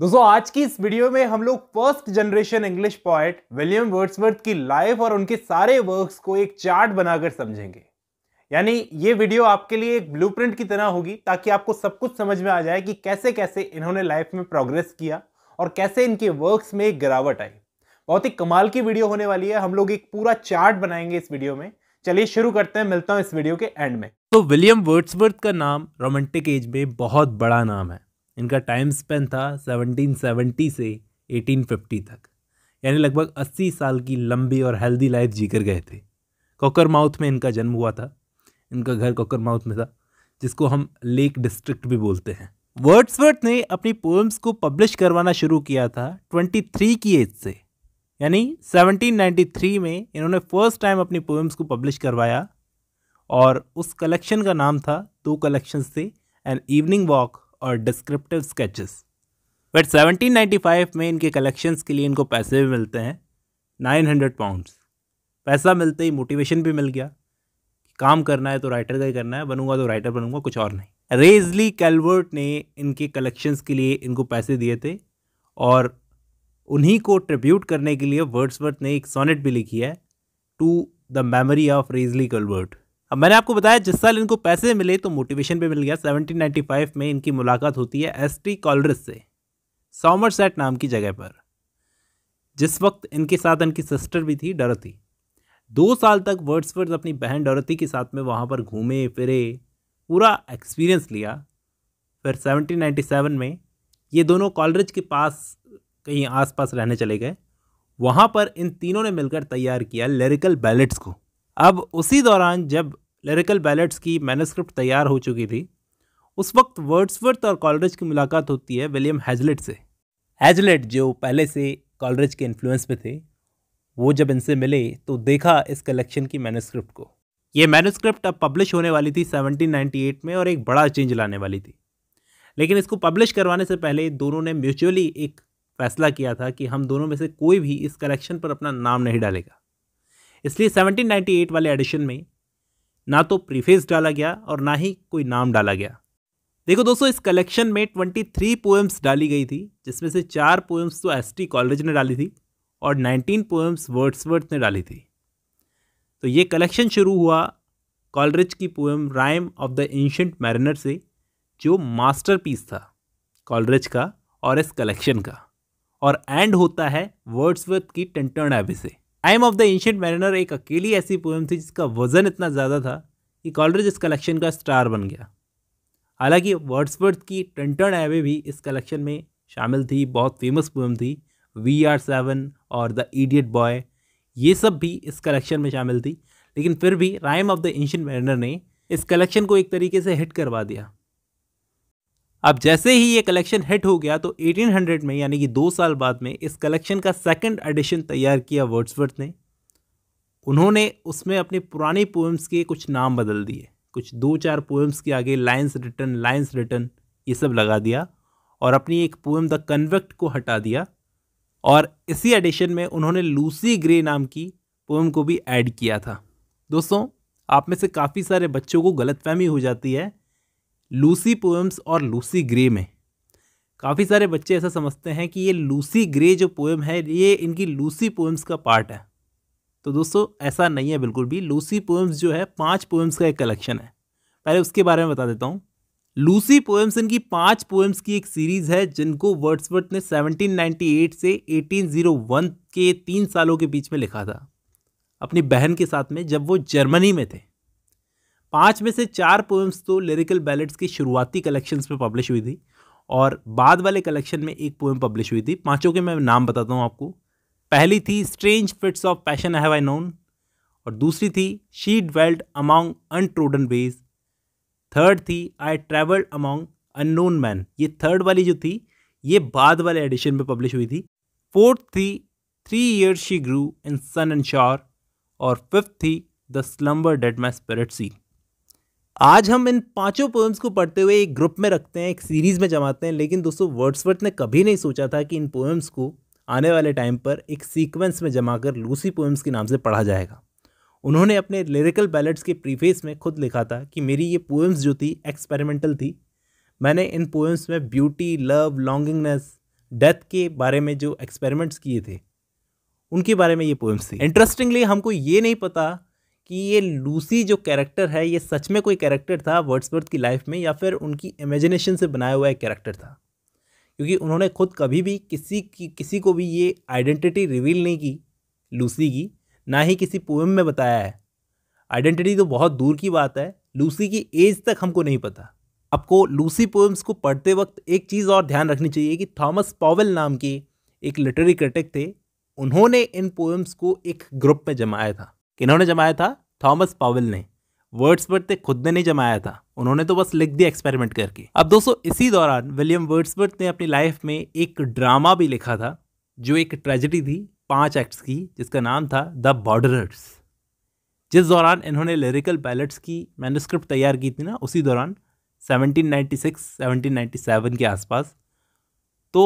दोस्तों आज की इस वीडियो में हम लोग first generation English poet William Wordsworth की लाइफ और उनके सारे वर्क्स को एक चार्ट बनाकर समझेंगे यानी ये वीडियो आपके लिए एक ब्लूप्रिंट की तरह होगी ताकि आपको सब कुछ समझ में आ जाए कि कैसे कैसे इन्होंने लाइफ में प्रोग्रेस किया और कैसे इनके वर्क्स में एक गिरावट आई बहुत ही कमाल की वीडियो होने वाली है हम लोग एक पूरा चार्ट बनाएंगे इस वीडियो में चलिए शुरू करते हैं मिलता हूँ इस वीडियो के एंड में तो विलियम वर्ड्सवर्थ का नाम रोमांटिक एज में बहुत बड़ा नाम है इनका टाइम स्पेन था 1770 से 1850 तक यानी लगभग 80 साल की लंबी और हेल्दी लाइफ जीकर गए थे कॉकर माउथ में इनका जन्म हुआ था इनका घर कॉकर माउथ में था जिसको हम लेक डिस्ट्रिक्ट भी बोलते हैं वर्ड्सवर्थ ने अपनी पोएम्स को पब्लिश करवाना शुरू किया था 23 की एज से यानी 1793 में इन्होंने फर्स्ट टाइम अपनी पोएम्स को पब्लिश करवाया और उस कलेक्शन का नाम था दो कलेक्शन से एन इवनिंग वॉक और डिस्क्रिप्टिव स्केचेस बट 1795 में इनके कलेक्शंस के लिए इनको पैसे भी मिलते हैं 900 पाउंड्स पैसा मिलते ही मोटिवेशन भी मिल गया काम करना है तो राइटर का ही करना है बनूंगा तो राइटर बनूंगा कुछ और नहीं रेजली कैलवर्ट ने इनके कलेक्शंस के लिए इनको पैसे दिए थे और उन्हीं को ट्रिब्यूट करने के लिए वर्ड्सवर्थ ने एक सोनेट भी लिखी है to the memory of Raisley Calvert अब मैंने आपको बताया जिस साल इनको पैसे मिले तो मोटिवेशन भी मिल गया 1795 में इनकी मुलाकात होती है एस टी कॉलरस से सॉमर सेट नाम की जगह पर जिस वक्त इनके साथ इनकी सिस्टर भी थी डरती दो साल तक वर्ड अपनी बहन डरती के साथ में वहाँ पर घूमे फिरे पूरा एक्सपीरियंस लिया फिर 1797 में ये दोनों कॉलरेज के पास कहीं आसपास रहने चले गए वहाँ पर इन तीनों ने मिलकर तैयार किया लिरिकल बैलेट्स को अब उसी दौरान जब लिरिकल बैलेट्स की मैनस्क्रिप्ट तैयार हो चुकी थी उस वक्त वर्ड्सवर्थ और कॉलरेज की मुलाकात होती है विलियम हैजलेट से हैजलेट जो पहले से कॉलरेज के इन्फ्लुएंस में थे वो जब इनसे मिले तो देखा इस कलेक्शन की मैनस्क्रिप्ट को ये मैनस्क्रिप्ट अब पब्लिश होने वाली थी 1798 में और एक बड़ा चेंज लाने वाली थी लेकिन इसको पब्लिश करवाने से पहले दोनों ने म्यूचुअली एक फैसला किया था कि हम दोनों में से कोई भी इस कलेक्शन पर अपना नाम नहीं डालेगा इसलिए 1798 वाले एडिशन में ना तो प्रीफेस डाला गया और ना ही कोई नाम डाला गया देखो दोस्तों इस कलेक्शन में ट्वेंटी थ्री पोएम्स डाली गई थी जिसमें से चार पोएम्स तो एस टी कॉलेज ने डाली थी और नाइनटीन पोएम्स वर्ड्सवर्थ ने डाली थी तो ये कलेक्शन शुरू हुआ कॉलरिज की poem rime of the ancient mariner से जो मास्टरपीस था कॉलरिज का और इस कलेक्शन का और एंड होता है वर्ड्सवर्थ की टेंटर्न एवी से rime of the ancient mariner एक अकेली ऐसी पोएम थी जिसका वजन इतना ज़्यादा था कि कॉलरेज इस कलेक्शन का स्टार बन गया हालांकि वर्ड्सवर्थ की टंटन एवे भी इस कलेक्शन में शामिल थी बहुत फेमस पोएम थी वी आर सेवन और द ईडियट बॉय ये सब भी इस कलेक्शन में शामिल थी लेकिन फिर भी rime of the ancient mariner ने इस कलेक्शन को एक तरीके से हिट करवा दिया अब जैसे ही ये कलेक्शन हिट हो गया तो 1800 में यानी कि दो साल बाद में इस कलेक्शन का सेकंड एडिशन तैयार किया वर्ड्सवर्थ ने उन्होंने उसमें अपनी पुरानी पोएम्स के कुछ नाम बदल दिए कुछ दो चार पोएम्स के आगे लाइन्स रिटर्न लाइन्स रिटर्न ये सब लगा दिया और अपनी एक पोएम द कन्वेक्ट को हटा दिया और इसी एडिशन में उन्होंने लूसी ग्रे नाम की पोएम को भी ऐड किया था दोस्तों आप में से काफ़ी सारे बच्चों को गलतफहमी हो जाती है लूसी पोएम्स और लूसी ग्रे में काफ़ी सारे बच्चे ऐसा समझते हैं कि ये लूसी ग्रे जो पोएम है ये इनकी लूसी पोएम्स का पार्ट है तो दोस्तों ऐसा नहीं है बिल्कुल भी लूसी पोएम्स जो है पांच पोएम्स का एक कलेक्शन है पहले उसके बारे में बता देता हूँ लूसी पोएम्स इनकी पांच पोएम्स की एक सीरीज़ है जिनको वर्ड्सवर्थ ने 1798 से 1801 के तीन सालों के बीच में लिखा था अपनी बहन के साथ में जब वो जर्मनी में थे पाँच में से चार पोएम्स तो लिरिकल बैलेट्स की शुरुआती कलेक्शंस में पब्लिश हुई थी और बाद वाले कलेक्शन में एक पोएम पब्लिश हुई थी पाँचों के मैं नाम बताता हूँ आपको पहली थी strange fits of passion have I known और दूसरी थी she dwelt among untrodden ways third थी I travelled among unknown men ये थर्ड वाली जो थी ये बाद वाले एडिशन में पब्लिश हुई थी फोर्थ थी three years she grew in sun and shower और फिफ्थ थी the slumber did my spirit seal आज हम इन पांचों पोएम्स को पढ़ते हुए एक ग्रुप में रखते हैं एक सीरीज़ में जमाते हैं लेकिन दोस्तों वर्ड्सवर्थ ने कभी नहीं सोचा था कि इन पोएम्स को आने वाले टाइम पर एक सीक्वेंस में जमा कर लूसी पोएम्स के नाम से पढ़ा जाएगा उन्होंने अपने लिरिकल बैलेट्स के प्रीफेस में खुद लिखा था कि मेरी ये पोएम्स जो थी एक्सपेरिमेंटल थी मैंने इन पोएम्स में ब्यूटी लव लॉन्गिंगनेस डेथ के बारे में जो एक्सपेरिमेंट्स किए थे उनके बारे में ये पोएम्स थी इंटरेस्टिंगली हमको ये नहीं पता कि ये लूसी जो कैरेक्टर है ये सच में कोई कैरेक्टर था वर्ड्सवर्थ की लाइफ में या फिर उनकी इमेजिनेशन से बनाया हुआ एक कैरेक्टर था क्योंकि उन्होंने खुद कभी भी किसी की किसी को भी ये आइडेंटिटी रिवील नहीं की लूसी की ना ही किसी पोएम में बताया है आइडेंटिटी तो बहुत दूर की बात है लूसी की एज तक हमको नहीं पता आपको लूसी पोएम्स को पढ़ते वक्त एक चीज़ और ध्यान रखनी चाहिए कि थॉमस पॉवेल नाम के एक लिटरेरी क्रिटिक थे उन्होंने इन पोएम्स को एक ग्रुप में जमाया था किन्होंने जमाया था थॉमस पावल ने वर्ड्सवर्थ ने खुद ने नहीं जमाया था उन्होंने तो बस लिख दिया एक्सपेरिमेंट करके अब दोस्तों इसी दौरान विलियम वर्ड्सवर्थ ने अपनी लाइफ में एक ड्रामा भी लिखा था जो एक ट्रेजिडी थी पांच एक्ट्स की जिसका नाम था द बॉर्डरर्स जिस दौरान इन्होंने लिरिकल बैलेट्स की मैनुस्क्रिप्ट तैयार की थी ना उसी दौरान 1796, 1797 के आसपास तो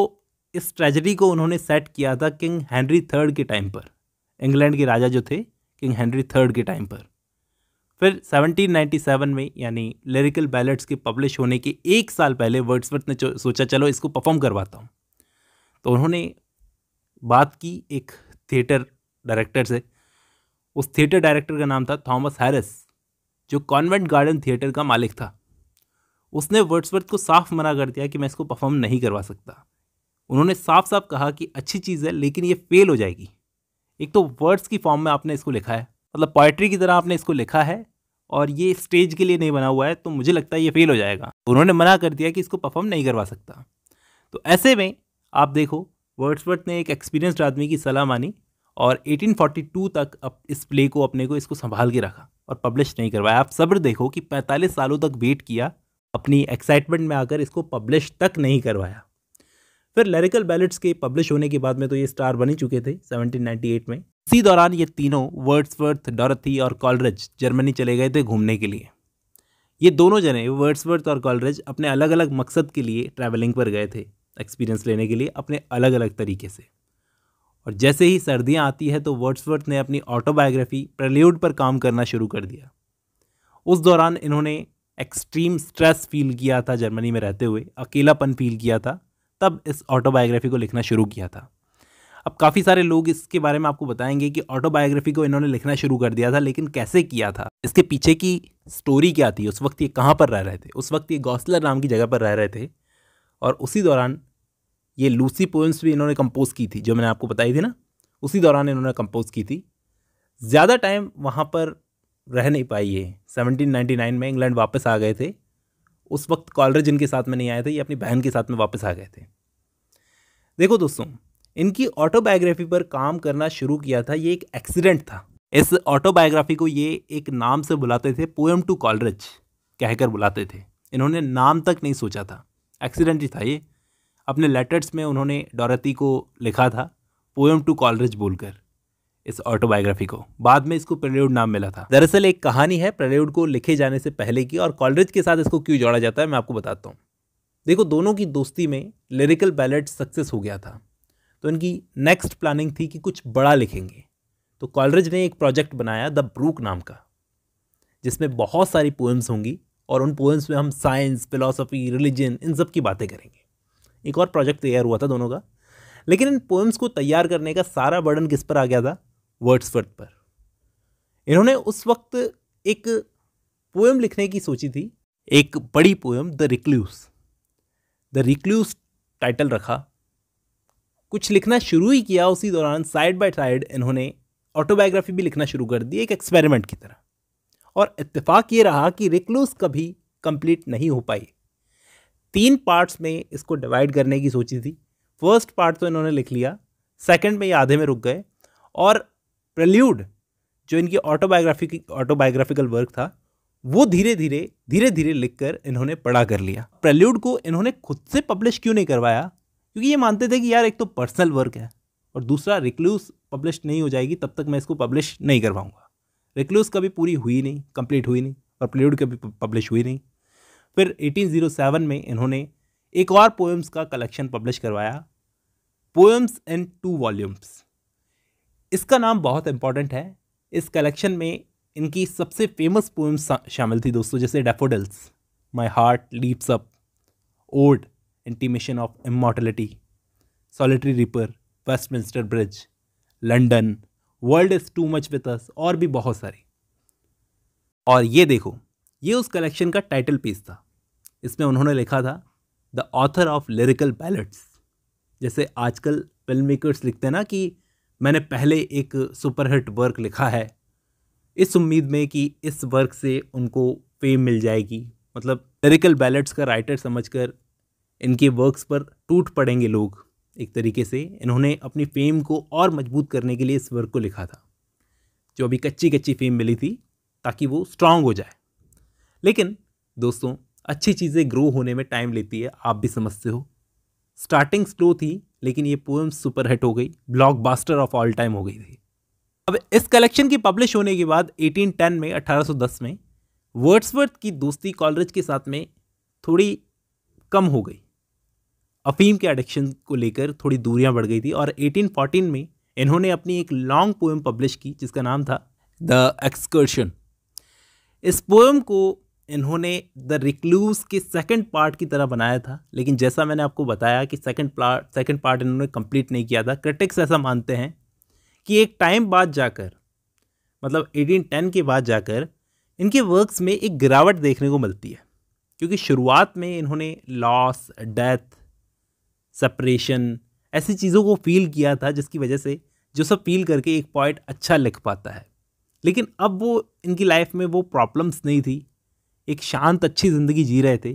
इस ट्रेजडी को उन्होंने सेट किया था किंग हेनरी थर्ड के टाइम पर इंग्लैंड के राजा जो थे किंग हेनरी थर्ड के टाइम पर फिर 1797 में यानी लिरिकल बैलेट्स के पब्लिश होने के एक साल पहले वर्ड्सवर्थ ने सोचा चलो इसको परफॉर्म करवाता हूँ तो उन्होंने बात की एक थिएटर डायरेक्टर से उस थिएटर डायरेक्टर का नाम था थॉमस हैरिस जो कॉन्वेंट गार्डन थिएटर का मालिक था उसने वर्ड्सवर्थ को साफ मना कर दिया कि मैं इसको परफॉर्म नहीं करवा सकता उन्होंने साफ साफ कहा कि अच्छी चीज़ है लेकिन ये फेल हो जाएगी एक तो वर्ड्स की फॉर्म में आपने इसको लिखा है मतलब पोइट्री की तरह आपने इसको लिखा है और ये स्टेज के लिए नहीं बना हुआ है तो मुझे लगता है ये फेल हो जाएगा उन्होंने मना कर दिया कि इसको परफॉर्म नहीं करवा सकता तो ऐसे में आप देखो वर्ड्सवर्थ ने एक एक्सपीरियंस्ड आदमी की सलाह मानी और 1842 तक अब इस प्ले को अपने को इसको संभाल के रखा और पब्लिश नहीं करवाया आप सब्र देखो कि 45 सालों तक वेट किया अपनी एक्साइटमेंट में आकर इसको पब्लिश तक नहीं करवाया फिर लेरिकल बैलेट्स के पब्लिश होने के बाद में तो ये स्टार बन ही चुके थे 1798 में इसी दौरान ये तीनों वर्ड्सवर्थ डॉरथी और कॉलरेज जर्मनी चले गए थे घूमने के लिए ये दोनों जने वर्ड्सवर्थ और कॉलरेज अपने अलग अलग मकसद के लिए ट्रैवलिंग पर गए थे एक्सपीरियंस लेने के लिए अपने अलग अलग तरीके से और जैसे ही सर्दियाँ आती है तो वर्ड्सवर्थ ने अपनी ऑटोबायोग्राफी प्रल्यूड पर काम करना शुरू कर दिया उस दौरान इन्होंने एक्सट्रीम स्ट्रेस फील किया था जर्मनी में रहते हुए अकेलापन फील किया था तब इस ऑटोबायोग्राफी को लिखना शुरू किया था अब काफ़ी सारे लोग इसके बारे में आपको बताएंगे कि ऑटोबायोग्राफी को इन्होंने लिखना शुरू कर दिया था लेकिन कैसे किया था इसके पीछे की स्टोरी क्या थी उस वक्त ये कहाँ पर रह रहे थे उस वक्त ये गौसलर नाम की जगह पर रह रहे थे और उसी दौरान ये लूसी पोइम्स भी इन्होंने कंपोज़ की थी जो मैंने आपको बताई थी ना उसी दौरान इन्होंने कंपोज़ की थी ज़्यादा टाइम वहाँ पर रह नहीं पाई ये सेवनटीन में इंग्लैंड वापस आ गए थे उस वक्त कॉलरेज इनके साथ में नहीं आए थे ये अपनी बहन के साथ में वापस आ गए थे देखो दोस्तों इनकी ऑटोबायोग्राफी पर काम करना शुरू किया था ये एक एक्सीडेंट था इस ऑटोबायोग्राफी को ये एक नाम से बुलाते थे पोएम टू कॉलरेज कहकर बुलाते थे इन्होंने नाम तक नहीं सोचा था एक्सीडेंट ही था ये अपने लेटर्स में उन्होंने डोरती को लिखा था पोएम टू कॉलरेज बोलकर इस ऑटोबायोग्राफी को बाद में इसको प्रेल्यूड नाम मिला था दरअसल एक कहानी है प्रेल्यूड को लिखे जाने से पहले की और कॉलरेज के साथ इसको क्यों जोड़ा जाता है मैं आपको बताता हूँ देखो दोनों की दोस्ती में लिरिकल बैलेट सक्सेस हो गया था तो इनकी नेक्स्ट प्लानिंग थी कि कुछ बड़ा लिखेंगे तो कॉलरेज ने एक प्रोजेक्ट बनाया द ब्रूक नाम का जिसमें बहुत सारी पोएम्स होंगी और उन पोएम्स में हम साइंस फिलोसफी रिलीजन इन सब की बातें करेंगे एक और प्रोजेक्ट तैयार हुआ था दोनों का लेकिन इन पोएम्स को तैयार करने का सारा बर्डन किस पर आ गया था वर्ड्सवर्थ पर इन्होंने उस वक्त एक पोएम लिखने की सोची थी एक बड़ी poem the recluse the recluse title रखा कुछ लिखना शुरू ही किया उसी दौरान साइड बाय साइड इन्होंने ऑटोबायोग्राफी भी लिखना शुरू कर दी एक एक्सपेरिमेंट की तरह और इत्तेफाक ये रहा कि रिक्लूस कभी कंप्लीट नहीं हो पाई तीन पार्ट्स में इसको डिवाइड करने की सोची थी फर्स्ट पार्ट तो इन्होंने लिख लिया सेकंड में ये आधे में रुक गए और प्रल्यूड जो इनकी ऑटोबायोग्राफी ऑटोबायोग्राफिकल वर्क था वो धीरे धीरे धीरे धीरे लिखकर इन्होंने पढ़ा कर लिया प्रल्यूड को इन्होंने खुद से पब्लिश क्यों नहीं करवाया क्योंकि ये मानते थे कि यार एक तो पर्सनल वर्क है और दूसरा रिक्लूस पब्लिश नहीं हो जाएगी तब तक मैं इसको पब्लिश नहीं करवाऊंगा रिक्लूस कभी पूरी हुई नहीं कंप्लीट हुई नहीं और प्लेड कभी पब्लिश हुई नहीं फिर 1807 में इन्होंने एक और पोएम्स का कलेक्शन पब्लिश करवाया पोएम्स इन टू वॉल्यूम्स इसका नाम बहुत इंपॉर्टेंट है इस कलेक्शन में इनकी सबसे फेमस पोएम्स शामिल थी दोस्तों जैसे daffodils my heart leaps up ode intimation of immortality solitary reaper Westminster Bridge London world is too much with us और भी बहुत सारी और ये देखो ये उस कलेक्शन का टाइटल पेज था इसमें उन्होंने लिखा था the author of lyrical ballads जैसे आजकल फिल्म मेकर्स लिखते हैं ना कि मैंने पहले एक सुपरहिट वर्क लिखा है इस उम्मीद में कि इस वर्क से उनको फेम मिल जाएगी मतलब लिरिकल बैलेट्स का राइटर समझकर इनके वर्क्स पर टूट पड़ेंगे लोग एक तरीके से इन्होंने अपनी फेम को और मजबूत करने के लिए इस वर्क को लिखा था जो अभी कच्ची कच्ची फेम मिली थी ताकि वो स्ट्रांग हो जाए लेकिन दोस्तों अच्छी चीज़ें ग्रो होने में टाइम लेती है आप भी समझते हो स्टार्टिंग स्लो थी लेकिन ये पोएम सुपरहिट हो गई ब्लॉकबस्टर ऑफ ऑल टाइम हो गई थी अब इस कलेक्शन की पब्लिश होने के बाद 1810 में 1810 में वर्ड्सवर्थ की दोस्ती कॉलरेज के साथ में थोड़ी कम हो गई अफीम के एडिक्शन को लेकर थोड़ी दूरियां बढ़ गई थी और 1814 में इन्होंने अपनी एक लॉन्ग पोएम पब्लिश की जिसका नाम था द एक्सकर्शन इस पोएम को इन्होंने द रिक्लूज के सेकंड पार्ट की तरह बनाया था लेकिन जैसा मैंने आपको बताया कि सेकंड पार्ट सेकंड पार्ट इन्होंने कंप्लीट नहीं किया था क्रिटिक्स ऐसा मानते हैं कि एक टाइम बाद जाकर मतलब 1810 के बाद जाकर इनके वर्क्स में एक गिरावट देखने को मिलती है क्योंकि शुरुआत में इन्होंने लॉस डेथ सेपरेशन ऐसी चीज़ों को फील किया था जिसकी वजह से जो सब फील करके एक पॉइंट अच्छा लिख पाता है लेकिन अब वो इनकी लाइफ में वो प्रॉब्लम्स नहीं थी एक शांत अच्छी ज़िंदगी जी रहे थे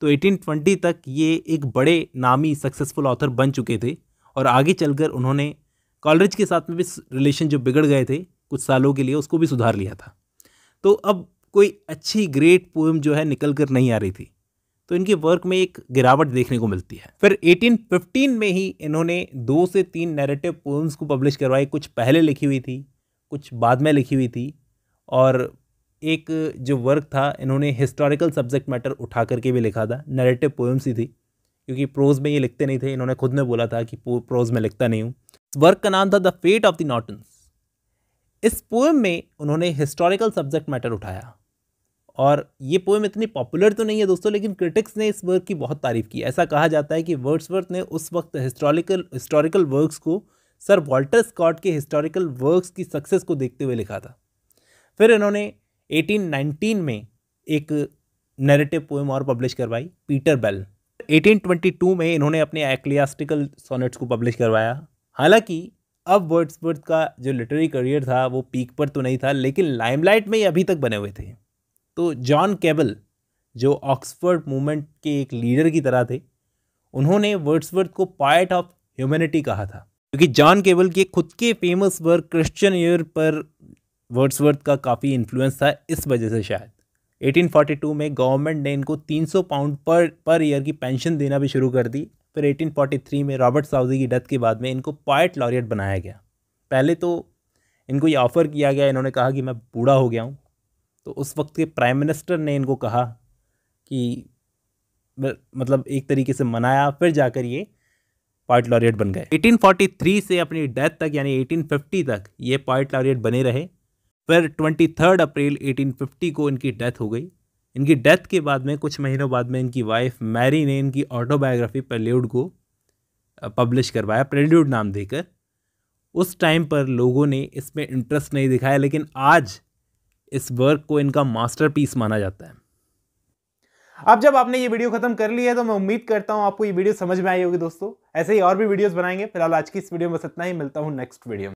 तो 1820 तक ये एक बड़े नामी सक्सेसफुल ऑथर बन चुके थे और आगे चलकर उन्होंने कॉलरेज के साथ में भी रिलेशन जो बिगड़ गए थे कुछ सालों के लिए उसको भी सुधार लिया था तो अब कोई अच्छी ग्रेट पोएम जो है निकल कर नहीं आ रही थी तो इनके वर्क में एक गिरावट देखने को मिलती है फिर 1815 में ही इन्होंने दो से तीन नैरेटिव पोएम्स को पब्लिश करवाए कुछ पहले लिखी हुई थी कुछ बाद में लिखी हुई थी और एक जो वर्क था इन्होंने हिस्टोरिकल सब्जेक्ट मैटर उठा करके भी लिखा था नरेटिव पोएम्स ही थी क्योंकि प्रोज में ये लिखते नहीं थे इन्होंने खुद ने बोला था कि प्रोज में लिखता नहीं हूँ वर्क का नाम था the fate of the Nortons इस पोएम में उन्होंने हिस्टोरिकल सब्जेक्ट मैटर उठाया और ये पोएम इतनी पॉपुलर तो नहीं है दोस्तों लेकिन क्रिटिक्स ने इस वर्क की बहुत तारीफ़ की ऐसा कहा जाता है कि वर्ड्सवर्थ ने उस वक्त हिस्टोरिकल हिस्टोरिकल वर्क्स को सर वॉल्टर स्कॉट के हिस्टोरिकल वर्क्स की सक्सेस को देखते हुए लिखा था फिर इन्होंने 1819 में एक नैरेटिव पोएम और पब्लिश करवाई पीटर बेल 1822 में इन्होंने अपने एक्लियास्टिकल सोनेट्स को पब्लिश करवाया हालांकि अब वर्ड्सवर्थ का जो लिटरेरी करियर था वो पीक पर तो नहीं था लेकिन लाइमलाइट में ही अभी तक बने हुए थे तो जॉन केबल जो ऑक्सफर्ड मूवमेंट के एक लीडर की तरह थे उन्होंने वर्ड्सवर्थ को पार्ट ऑफ ह्यूमैनिटी कहा था क्योंकि जॉन केबल के खुद के फेमस वर्क क्रिश्चियन ईयर पर वर्ड्सवर्थ का काफ़ी इन्फ्लुएंस था इस वजह से शायद 1842 में गवर्नमेंट ने इनको 300 पाउंड पर पर ईयर की पेंशन देना भी शुरू कर दी फिर 1843 में रॉबर्ट साउजी की डेथ के बाद में इनको पॉइट लॉरियट बनाया गया पहले तो इनको ये ऑफ़र किया गया इन्होंने कहा कि मैं बूढ़ा हो गया हूँ तो उस वक्त के प्राइम मिनिस्टर ने इनको कहा कि मतलब एक तरीके से मनाया फिर जाकर ये पॉइट लॉरियट बन गए 1843 से अपनी डेथ तक यानी 1850 तक ये पॉइट लॉरियट बने रहे फिर ट्वेंटी थर्ड अप्रैल 1850 को इनकी डेथ हो गई इनकी डेथ के बाद में कुछ महीनों बाद में इनकी वाइफ मैरी ने इनकी ऑटोबायोग्राफी प्रेल्यूड को पब्लिश करवाया प्रेल्यूड नाम देकर उस टाइम पर लोगों ने इसमें इंटरेस्ट नहीं दिखाया लेकिन आज इस वर्क को इनका मास्टरपीस माना जाता है अब जब आपने ये वीडियो खत्म कर लिया है तो मैं उम्मीद करता हूं आपको ये वीडियो समझ में आई होगी दोस्तों ऐसे ही और भी वीडियोस बनाएंगे फिलहाल आज की इस वीडियो में बस इतना ही मिलता हूँ नेक्स्ट वीडियो में